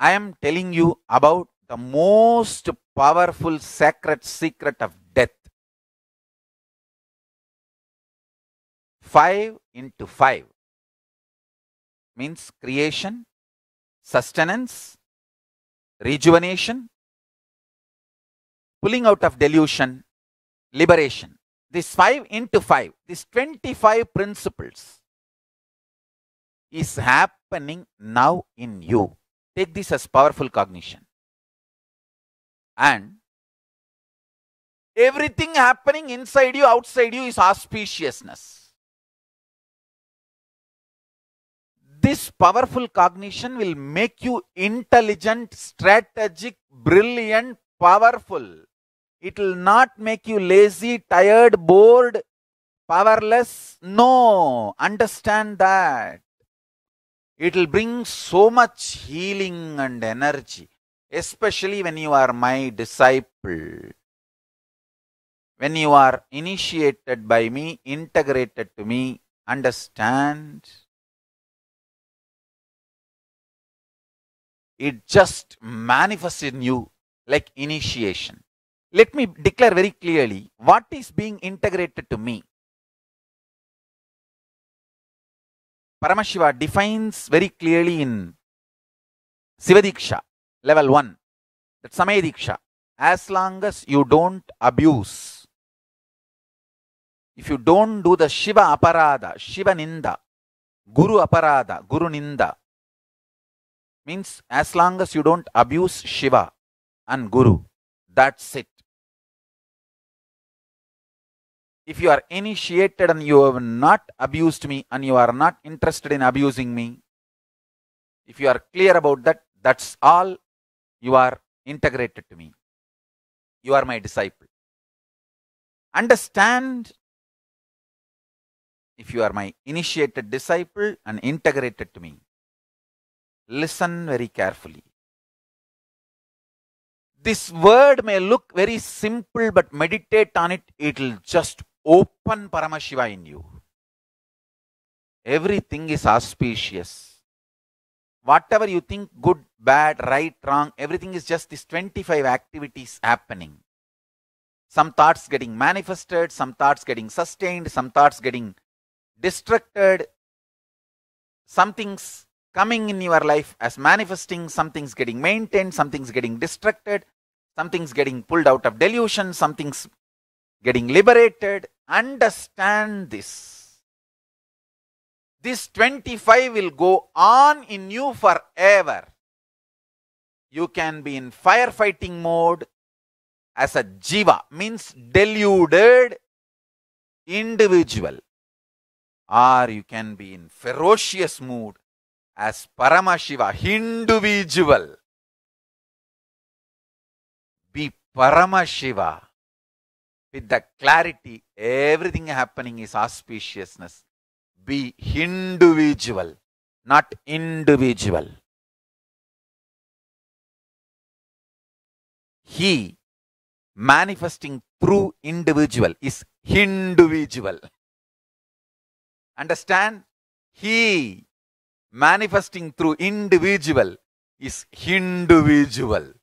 I am telling you about the most powerful sacred secret of death. 5 into 5 means creation, sustenance, rejuvenation, pulling out of delusion, liberation. This 5 into 5, these 25 principles is happening now in you take this as powerful cognition. And everything happening inside you, outside you is auspiciousness. This powerful cognition will make you intelligent, strategic, brilliant, powerful. It will not make you lazy, tired, bored, powerless. No, understand that it will bring so much healing and energy, especially when you are my disciple. When you are initiated by me, integrated to me, understand. It just manifests in you like initiation. Let me declare very clearly what is being integrated to me. Paramashiva defines very clearly in Sivadiksha, level 1, that Samadiksha, as long as you don't abuse, if you don't do the Shiva aparada, Shiva ninda, Guru aparada, Guru ninda, means as long as you don't abuse Shiva and Guru, that's it. if you are initiated and you have not abused me and you are not interested in abusing me, if you are clear about that, that's all you are integrated to me. You are my disciple. Understand if you are my initiated disciple and integrated to me. Listen very carefully. This word may look very simple, but meditate on it, it will just open Paramashiva in you. Everything is auspicious. Whatever you think good, bad, right, wrong, everything is just these 25 activities happening. Some thoughts getting manifested, some thoughts getting sustained, some thoughts getting destructed, something's coming in your life as manifesting, something's getting maintained, something's getting destructed, something's getting pulled out of delusion, something's getting liberated, Understand this. This 25 will go on in you forever. You can be in firefighting mode as a jiva, means deluded individual. Or you can be in ferocious mood as Paramashiva, individual. Be Paramashiva with the clarity Everything happening is auspiciousness. Be individual, not individual. He manifesting through individual is individual. Understand? He manifesting through individual is individual.